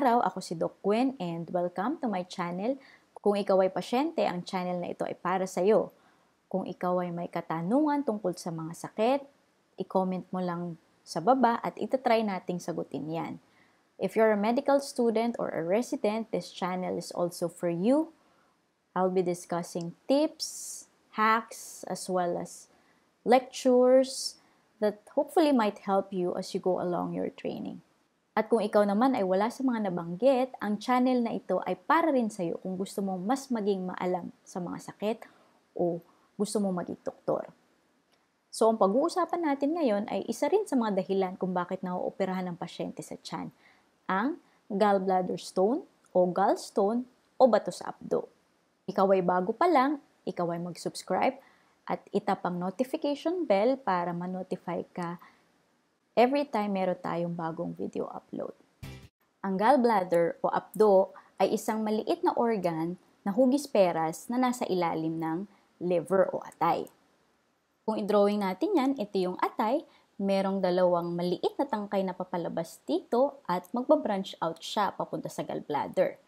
araw, ako si Doc Gwen and welcome to my channel. Kung ikaw ay pasyente, ang channel na ito ay para sa iyo. Kung ikaw ay may katanungan tungkol sa mga sakit, i-comment mo lang sa baba at itatry nating sagutin yan. If you're a medical student or a resident, this channel is also for you. I'll be discussing tips, hacks, as well as lectures that hopefully might help you as you go along your training. At kung ikaw naman ay wala sa mga nabanggit, ang channel na ito ay para rin sa iyo kung gusto mong mas maging maalam sa mga sakit o gusto mong maging doktor. So, ang pag-uusapan natin ngayon ay isa rin sa mga dahilan kung bakit nauoperahan ng pasyente sa chan, ang gallbladder stone o gallstone o bato sa abdo. Ikaw ay bago pa lang, ikaw ay mag-subscribe at itap ang notification bell para ma-notify ka every time meron tayong bagong video upload. Ang gallbladder o apdo ay isang maliit na organ na hugis peras na nasa ilalim ng liver o atay. Kung i-drawing natin yan, ito yung atay, merong dalawang maliit na tangkay na papalabas dito at magbabranch out siya papunta sa gallbladder.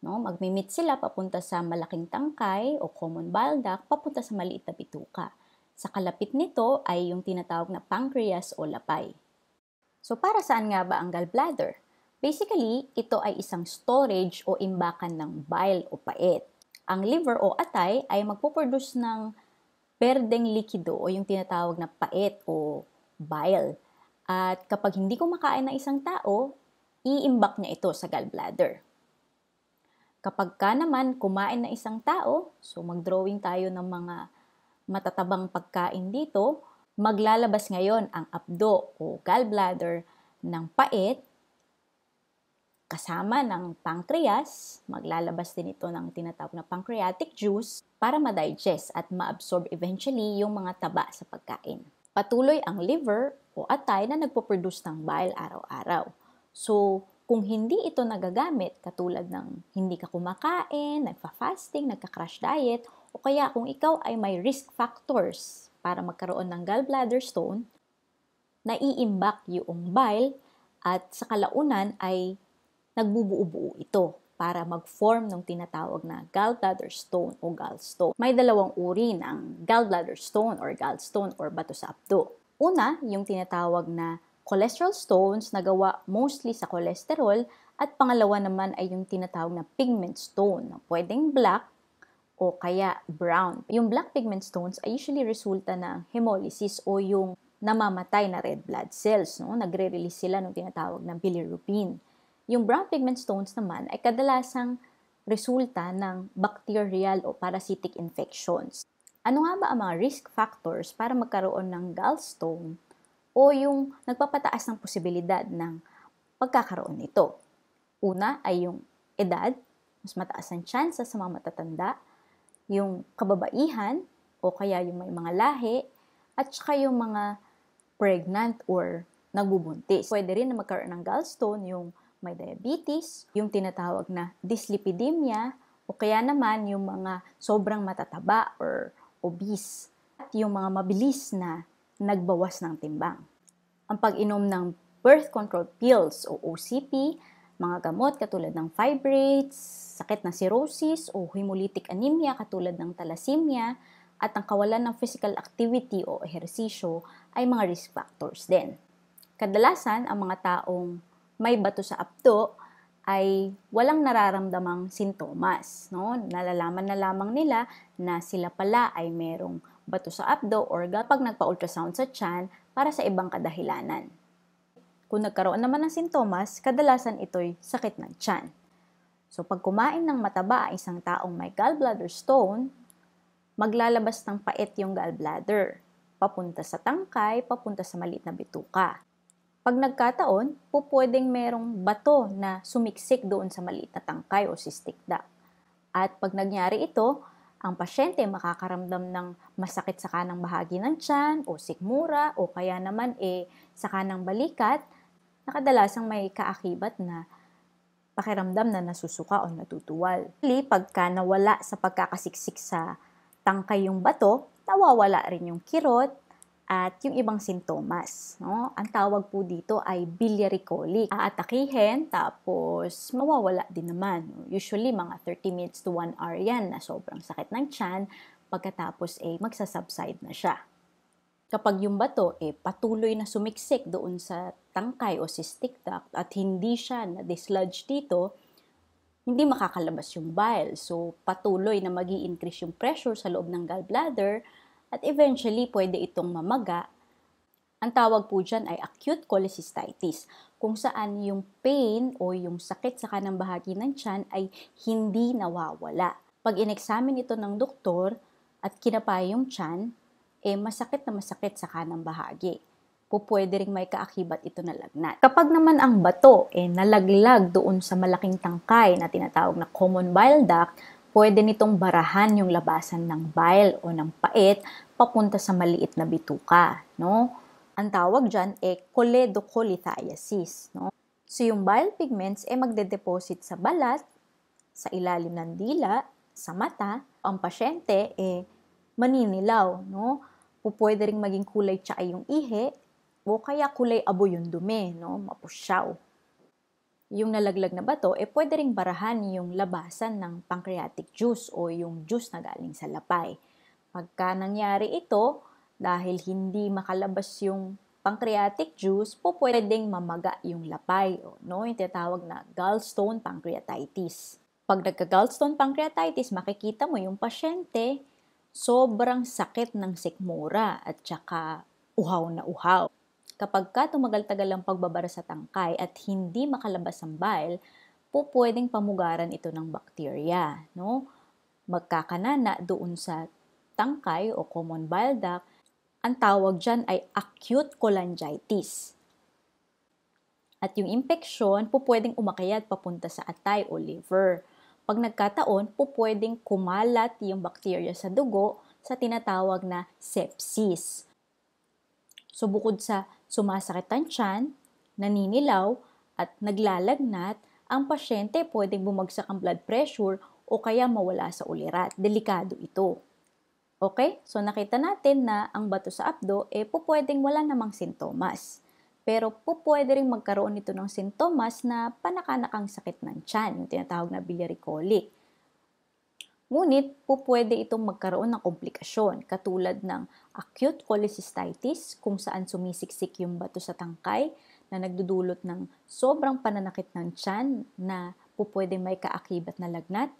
No, magmimit sila papunta sa malaking tangkay o common bile duct papunta sa maliit na bituka. Sa kalapit nito ay yung tinatawag na pancreas o lapay. So para saan nga ba ang gallbladder? Basically, ito ay isang storage o imbakan ng bile o paet. Ang liver o atay ay magpuproduce ng berdeng likido o yung tinatawag na paet o bile. At kapag hindi kumakain ng isang tao, iimbak niya ito sa gallbladder. Kapag ka naman kumain ng isang tao, so mag-drawing tayo ng mga matatabang pagkain dito, maglalabas ngayon ang abdo o gallbladder ng pait kasama ng pancreas, maglalabas din ito ng tinatawag na pancreatic juice para ma-digest at ma-absorb eventually yung mga taba sa pagkain. Patuloy ang liver o atay na nagpo-produce ng bile araw-araw. So, kung hindi ito nagagamit, katulad ng hindi ka kumakain, nagfa-fasting, nagka-crash diet, o kaya kung ikaw ay may risk factors para magkaroon ng gallbladder stone, naiimbak yung bile at sa kalaunan ay nagbubuo-buo ito para mag-form ng tinatawag na gallbladder stone o gallstone. May dalawang uri ng gallbladder stone or gallstone or bato sa abdo. Una, yung tinatawag na cholesterol stones na gawa mostly sa cholesterol at pangalawa naman ay yung tinatawag na pigment stone na pwedeng black o kaya brown. Yung black pigment stones ay usually resulta ng hemolysis o yung namamatay na red blood cells. No? Nagre-release sila ng tinatawag ng bilirubin. Yung brown pigment stones naman ay kadalasang resulta ng bacterial o parasitic infections. Ano nga ba ang mga risk factors para magkaroon ng gallstone o yung nagpapataas ng posibilidad ng pagkakaroon nito? Una ay yung edad, mas mataas ang chance sa mga matatanda, yung kababaihan o kaya yung may mga lahi at saka yung mga pregnant or nagbubuntis. Pwede rin na magkaroon ng gallstone yung may diabetes, yung tinatawag na dyslipidemia o kaya naman yung mga sobrang matataba or obese at yung mga mabilis na nagbawas ng timbang. Ang pag-inom ng birth control pills o OCP mga gamot katulad ng fibrates, sakit na cirrhosis o hemolytic anemia katulad ng thalassemia, at ang kawalan ng physical activity o ehersisyo ay mga risk factors din. Kadalasan, ang mga taong may bato sa apto ay walang nararamdamang sintomas. No? Nalalaman na lamang nila na sila pala ay merong bato sa apdo or kapag nagpa-ultrasound sa tiyan para sa ibang kadahilanan. Kung nagkaroon naman ng sintomas, kadalasan ito'y sakit ng tiyan. So pag kumain ng mataba ang isang taong may gallbladder stone, maglalabas ng pait yung gallbladder, papunta sa tangkay, papunta sa maliit na bituka. Pag nagkataon, pupwedeng merong bato na sumiksik doon sa maliit na tangkay o cystic duct. At pag nangyari ito, ang pasyente makakaramdam ng masakit sa kanang bahagi ng tiyan o sikmura o kaya naman eh sa kanang balikat na kadalasang may kaakibat na pakiramdam na nasusuka o natutuwal. Huli, pagka nawala sa pagkakasiksik sa tangkay yung bato, nawawala rin yung kirot at yung ibang sintomas. No? Ang tawag po dito ay biliary colic. Aatakihin, tapos mawawala din naman. Usually, mga 30 minutes to 1 hour yan na sobrang sakit ng tiyan pagkatapos ay eh, magsasubside na siya kapag yung bato eh, patuloy na sumiksik doon sa tangkay o cystic duct at hindi siya na-dislodge dito, hindi makakalabas yung bile. So, patuloy na magi increase yung pressure sa loob ng gallbladder at eventually pwede itong mamaga. Ang tawag po dyan ay acute cholecystitis, kung saan yung pain o yung sakit sa kanang bahagi ng tiyan ay hindi nawawala. Pag in-examine ito ng doktor at kinapay yung tiyan, eh masakit na masakit sa kanang bahagi. Pupwede ring may kaakibat ito na lagnat. Kapag naman ang bato eh nalaglag doon sa malaking tangkay na tinatawag na common bile duct, pwede nitong barahan yung labasan ng bile o ng pait papunta sa maliit na bituka, no? Ang tawag diyan ay eh, choledocolithiasis, no? So yung bile pigments eh, magde-deposit sa balat, sa ilalim ng dila, sa mata, ang pasyente eh maninilaw, no? pwede ring maging kulay tsa yung ihe o kaya kulay abo yung dumi, no? mapusyaw. Yung nalaglag na bato, e pwede ring barahan yung labasan ng pancreatic juice o yung juice na galing sa lapay. Pagka nangyari ito, dahil hindi makalabas yung pancreatic juice, po pwedeng mamaga yung lapay, no? yung tinatawag na gallstone pancreatitis. Pag nagka-gallstone pancreatitis, makikita mo yung pasyente sobrang sakit ng sikmura at saka uhaw na uhaw. Kapag ka tumagal-tagal ang pagbabara sa tangkay at hindi makalabas ang bile, po pwedeng pamugaran ito ng bakterya, no? Magkakanana doon sa tangkay o common bile duct, ang tawag dyan ay acute cholangitis. At yung impeksyon po pwedeng umakyat papunta sa atay o liver. Pag nagkataon, pupwedeng kumalat yung bakterya sa dugo sa tinatawag na sepsis. So bukod sa sumasakit ang tiyan, naninilaw, at naglalagnat, ang pasyente pwedeng bumagsak ang blood pressure o kaya mawala sa ulirat. Delikado ito. Okay? So nakita natin na ang bato sa abdo, eh po pwedeng wala namang sintomas. Pero po pwede rin magkaroon ito ng sintomas na panakanakang sakit ng tiyan, yung tinatawag na biliary colic. Ngunit po pwede itong magkaroon ng komplikasyon katulad ng acute cholecystitis kung saan sumisiksik yung bato sa tangkay na nagdudulot ng sobrang pananakit ng tiyan na po pwede may kaakibat na lagnat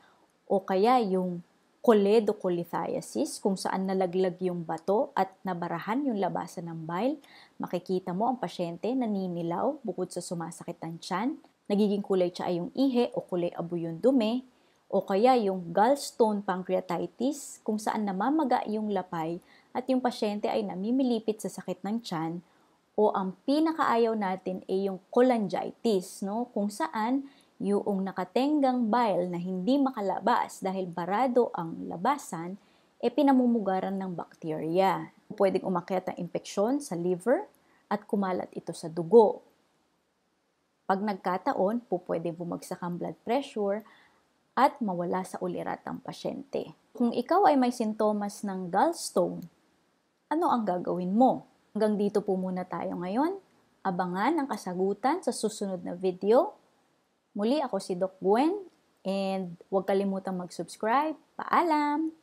o kaya yung choledocholithiasis kung saan nalaglag yung bato at nabarahan yung labasan ng bile. Makikita mo ang pasyente naninilaw bukod sa sumasakit ang tiyan. Nagiging kulay siya ay yung ihe o kulay abo yung dumi. O kaya yung gallstone pancreatitis kung saan namamaga yung lapay at yung pasyente ay namimilipit sa sakit ng tiyan. O ang pinakaayaw natin ay yung cholangitis, no? kung saan yung nakatenggang bile na hindi makalabas dahil barado ang labasan, e pinamumugaran ng bakterya. Pwedeng umakyat ang impeksyon sa liver at kumalat ito sa dugo. Pag nagkataon, po bumagsak ang blood pressure at mawala sa ulirat ang pasyente. Kung ikaw ay may sintomas ng gallstone, ano ang gagawin mo? Hanggang dito po muna tayo ngayon. Abangan ang kasagutan sa susunod na video Muli ako si Doc Gwen and huwag kalimutang mag-subscribe. Paalam!